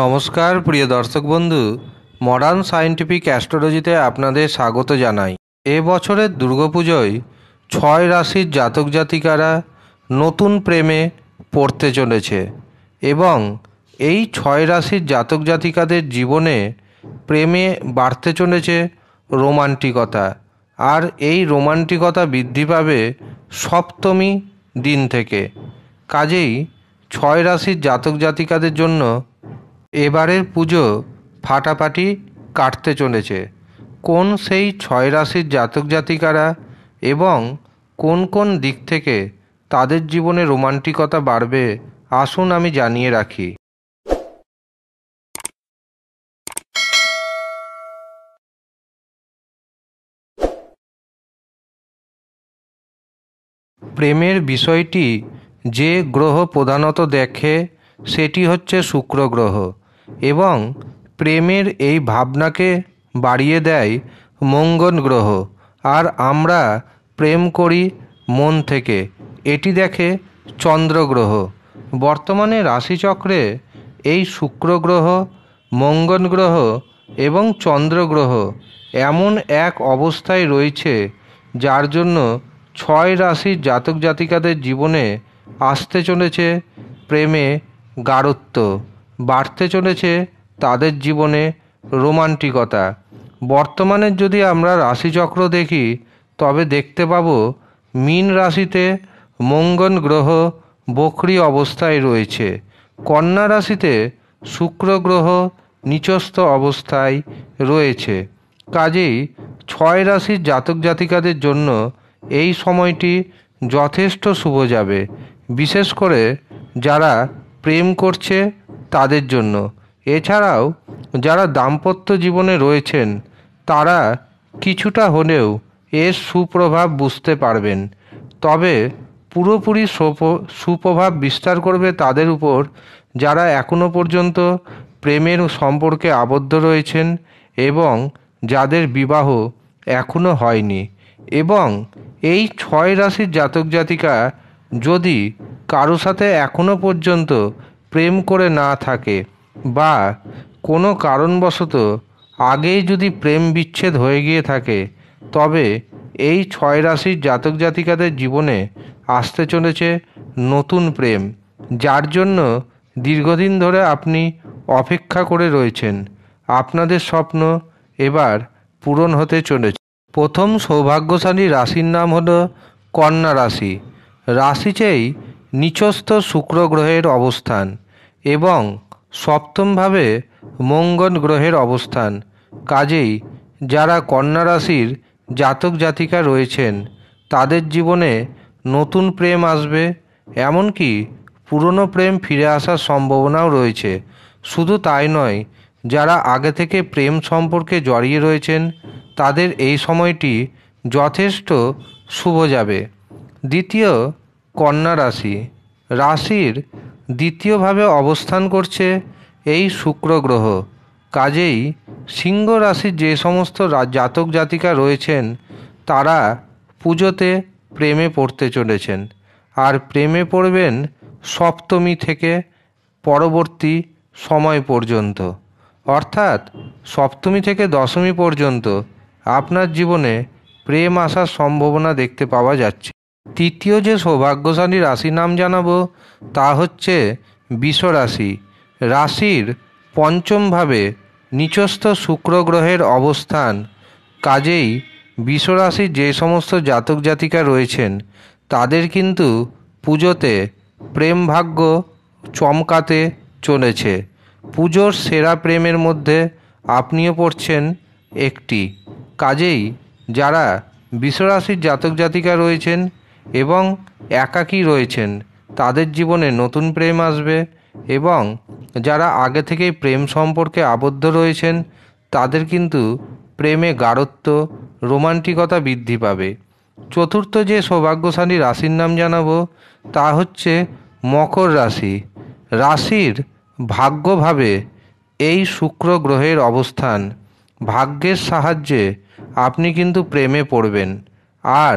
নমস্কার প্রিয় দর্শক বন্ধু মডার্ন সায়েন্টিফিক অ্যাস্ট্রোলজিতে আপনাদের স্বাগত জানাই এ বছরের দুর্গাপুজোয় ছয় রাশির জাতক জাতিকারা নতুন প্রেমে পড়তে চলেছে এবং এই ছয় রাশির জাতক জাতিকাদের জীবনে প্রেমে বাড়তে চলেছে রোমান্টিকতা আর এই রোমান্টিকতা বৃদ্ধি পাবে সপ্তমী দিন থেকে কাজেই ছয় রাশির জাতক জাতিকাদের জন্য এবারের পুজো ফাটাফাটি কাটতে চলেছে কোন সেই ছয় রাশির জাতক জাতিকারা এবং কোন কোন দিক থেকে তাদের জীবনে রোমান্টিকতা বাড়বে আসুন আমি জানিয়ে রাখি প্রেমের বিষয়টি যে গ্রহ প্রধানত দেখে সেটি হচ্ছে শুক্র গ্রহ এবং প্রেমের এই ভাবনাকে বাড়িয়ে দেয় মঙ্গল গ্রহ আর আমরা প্রেম করি মন থেকে এটি দেখে চন্দ্র গ্রহ বর্তমানে রাশিচক্রে এই শুক্র গ্রহ মঙ্গল গ্রহ এবং চন্দ্র গ্রহ এমন এক অবস্থায় রয়েছে যার জন্য ছয় রাশির জাতক জাতিকাদের জীবনে আসতে চলেছে প্রেমে গাঢ়ত্ব বাড়তে চলেছে তাদের জীবনে রোমান্টিকতা বর্তমানে যদি আমরা রাশিচক্র দেখি তবে দেখতে পাব মীন রাশিতে মঙ্গল গ্রহ বকরি অবস্থায় রয়েছে কন্যা রাশিতে শুক্র গ্রহ নিচস্থ অবস্থায় রয়েছে কাজেই ছয় রাশির জাতক জাতিকাদের জন্য এই সময়টি যথেষ্ট শুভ যাবে বিশেষ করে যারা প্রেম করছে তাদের জন্য এছাড়াও যারা দাম্পত্য জীবনে রয়েছেন তারা কিছুটা হলেও এর সুপ্রভাব বুঝতে পারবেন তবে পুরোপুরি সুপ্রভাব বিস্তার করবে তাদের উপর যারা এখনও পর্যন্ত প্রেমের সম্পর্কে আবদ্ধ রয়েছেন এবং যাদের বিবাহ এখনও হয়নি এবং এই ছয় রাশির জাতক জাতিকা যদি কারো সাথে এখনও পর্যন্ত প্রেম করে না থাকে বা কোনো কারণবশত আগেই যদি প্রেম বিচ্ছেদ হয়ে গিয়ে থাকে তবে এই ছয় রাশির জাতক জাতিকাদের জীবনে আসতে চলেছে নতুন প্রেম যার জন্য দীর্ঘদিন ধরে আপনি অপেক্ষা করে রয়েছেন আপনাদের স্বপ্ন এবার পূরণ হতে চলেছে প্রথম সৌভাগ্যশালী রাশির নাম হল কন্যা রাশি রাশি রাশিতেই নিচস্থ শুক্র গ্রহের অবস্থান এবং সপ্তমভাবে মঙ্গল গ্রহের অবস্থান কাজেই যারা কন্যা রাশির জাতক জাতিকা রয়েছেন তাদের জীবনে নতুন প্রেম আসবে এমনকি পুরনো প্রেম ফিরে আসার সম্ভাবনাও রয়েছে শুধু তাই নয় যারা আগে থেকে প্রেম সম্পর্কে জড়িয়ে রয়েছেন তাদের এই সময়টি যথেষ্ট শুভ যাবে দ্বিতীয় কন্যা রাশি রাশির দ্বিতীয়ভাবে অবস্থান করছে এই শুক্র গ্রহ কাজেই সিংহ রাশির যে সমস্ত জাতক জাতিকা রয়েছেন তারা পুজোতে প্রেমে পড়তে চলেছেন আর প্রেমে পড়বেন সপ্তমী থেকে পরবর্তী সময় পর্যন্ত অর্থাৎ সপ্তমী থেকে দশমী পর্যন্ত আপনার জীবনে প্রেম আসার সম্ভাবনা দেখতে পাওয়া যাচ্ছে তৃতীয় যে সৌভাগ্যশালী রাশি নাম জানাবো তা হচ্ছে বিষ রাশি রাশির পঞ্চমভাবে নিচস্থ শুক্র গ্রহের অবস্থান কাজেই রাশির যে সমস্ত জাতক জাতিকা রয়েছেন তাদের কিন্তু পুজোতে প্রেম ভাগ্য চমকাতে চলেছে পুজোর সেরা প্রেমের মধ্যে আপনিও পড়ছেন একটি কাজেই যারা রাশির জাতক জাতিকা রয়েছেন এবং একাকী রয়েছেন তাদের জীবনে নতুন প্রেম আসবে এবং যারা আগে থেকেই প্রেম সম্পর্কে আবদ্ধ রয়েছেন তাদের কিন্তু প্রেমে গাঢ়ত্ব রোমান্টিকতা বৃদ্ধি পাবে চতুর্থ যে সৌভাগ্যশালী রাশির নাম জানাবো তা হচ্ছে মকর রাশি রাশির ভাগ্যভাবে এই শুক্র গ্রহের অবস্থান ভাগ্যের সাহায্যে আপনি কিন্তু প্রেমে পড়বেন আর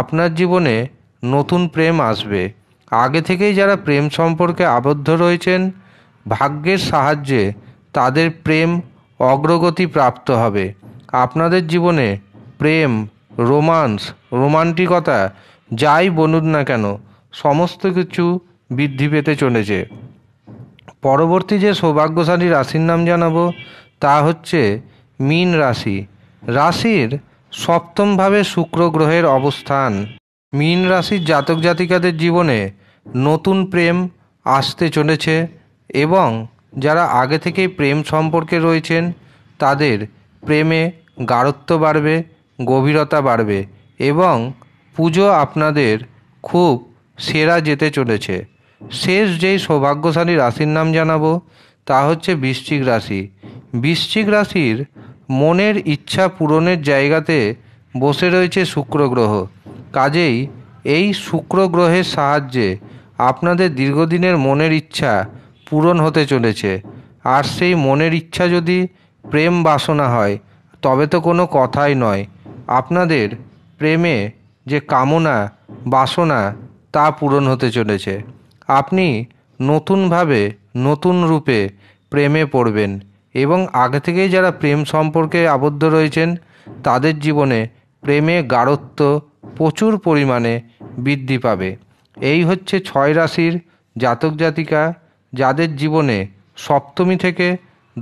আপনার জীবনে নতুন প্রেম আসবে আগে থেকেই যারা প্রেম সম্পর্কে আবদ্ধ রয়েছেন ভাগ্যের সাহায্যে তাদের প্রেম অগ্রগতি প্রাপ্ত হবে আপনাদের জীবনে প্রেম রোমান্স রোমান্টিকতা যাই বলুন না কেন সমস্ত কিছু বৃদ্ধি পেতে চলেছে পরবর্তী যে সৌভাগ্যশালী রাশির নাম জানাবো তা হচ্ছে মিন রাশি রাশির সপ্তমভাবে শুক্র গ্রহের অবস্থান মীন রাশির জাতক জাতিকাদের জীবনে নতুন প্রেম আসতে চলেছে এবং যারা আগে থেকেই প্রেম সম্পর্কে রয়েছেন তাদের প্রেমে গাঢ়ত্ব বাড়বে গভীরতা বাড়বে এবং পুজো আপনাদের খুব সেরা যেতে চলেছে শেষ যেই সৌভাগ্যশালী রাশির নাম জানাবো তা হচ্ছে বৃশ্চিক রাশি বৃশ্চিক রাশির মনের ইচ্ছা পূরণের জায়গাতে বসে রয়েছে শুক্র গ্রহ কাজেই এই শুক্র গ্রহের সাহায্যে আপনাদের দীর্ঘদিনের মনের ইচ্ছা পূরণ হতে চলেছে আর সেই মনের ইচ্ছা যদি প্রেম বাসনা হয় তবে তো কোনো কথাই নয় আপনাদের প্রেমে যে কামনা বাসনা তা পূরণ হতে চলেছে আপনি নতুনভাবে নতুন রূপে প্রেমে পড়বেন এবং আগে থেকেই যারা প্রেম সম্পর্কে আবদ্ধ রয়েছেন তাদের জীবনে প্রেমে গাঢ়ত্ব প্রচুর পরিমাণে বৃদ্ধি পাবে এই হচ্ছে ছয় রাশির জাতক জাতিকা যাদের জীবনে সপ্তমী থেকে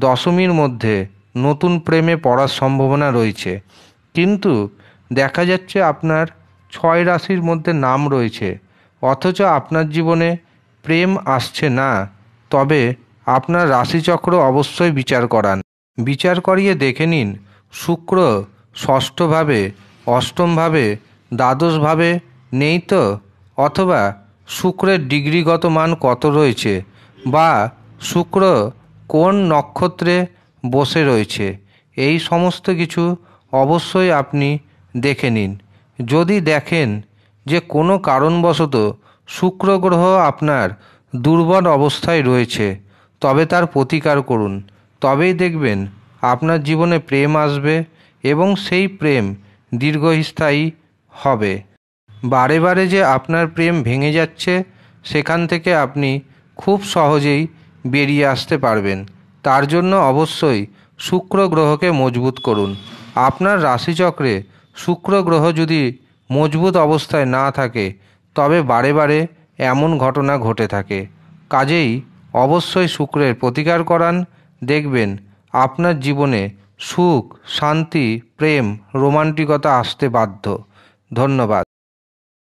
দশমীর মধ্যে নতুন প্রেমে পড়ার সম্ভাবনা রয়েছে কিন্তু দেখা যাচ্ছে আপনার ছয় রাশির মধ্যে নাম রয়েছে অথচ আপনার জীবনে প্রেম আসছে না তবে আপনার রাশিচক্র অবশ্যই বিচার করান বিচার করিয়ে দেখে নিন শুক্র ষষ্ঠভাবে অষ্টমভাবে দ্বাদশভাবে নেই তো অথবা শুক্রের ডিগ্রিগত মান কত রয়েছে বা শুক্র কোন নক্ষত্রে বসে রয়েছে এই সমস্ত কিছু অবশ্যই আপনি দেখে নিন যদি দেখেন যে কোনো কারণবশত শুক্র গ্রহ আপনার দুর্বল অবস্থায় রয়েছে তবে তার প্রতিকার করুন তবেই দেখবেন আপনার জীবনে প্রেম আসবে এবং সেই প্রেম দীর্ঘস্থায়ী হবে বারে বারে যে আপনার প্রেম ভেঙে যাচ্ছে সেখান থেকে আপনি খুব সহজেই বেরিয়ে আসতে পারবেন তার জন্য অবশ্যই শুক্র গ্রহকে মজবুত করুন আপনার রাশিচক্রে শুক্র গ্রহ যদি মজবুত অবস্থায় না থাকে তবে বারে বারে এমন ঘটনা ঘটে থাকে কাজেই অবশ্যই শুক্রের প্রতিকার করান দেখবেন আপনার জীবনে সুখ শান্তি প্রেম রোমান্টিকতা আসতে বাধ্য ধন্যবাদ